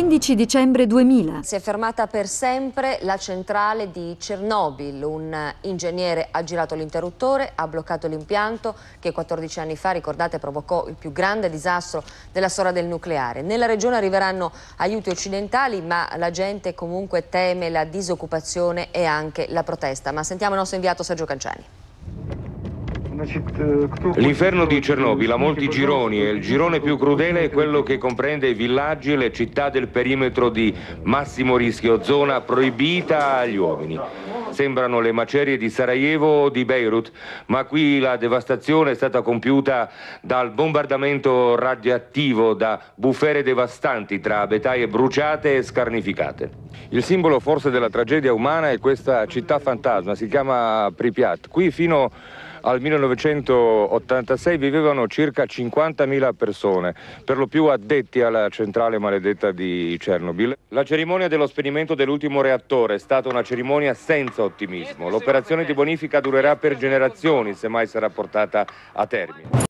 15 dicembre 2000. Si è fermata per sempre la centrale di Chernobyl. Un ingegnere ha girato l'interruttore, ha bloccato l'impianto che 14 anni fa, ricordate, provocò il più grande disastro della storia del nucleare. Nella regione arriveranno aiuti occidentali, ma la gente comunque teme la disoccupazione e anche la protesta. Ma sentiamo il nostro inviato Sergio Canciani. L'inferno di Chernobyl ha molti gironi e il girone più crudele è quello che comprende i villaggi e le città del perimetro di massimo rischio, zona proibita agli uomini. Sembrano le macerie di Sarajevo o di Beirut, ma qui la devastazione è stata compiuta dal bombardamento radioattivo da bufere devastanti tra abetaie bruciate e scarnificate. Il simbolo forse della tragedia umana è questa città fantasma, si chiama Pripyat. Qui fino al 1986 vivevano circa 50.000 persone, per lo più addetti alla centrale maledetta di Chernobyl. La cerimonia dello sperimento dell'ultimo reattore è stata una cerimonia senza ottimismo. L'operazione di bonifica durerà per generazioni, se mai sarà portata a termine.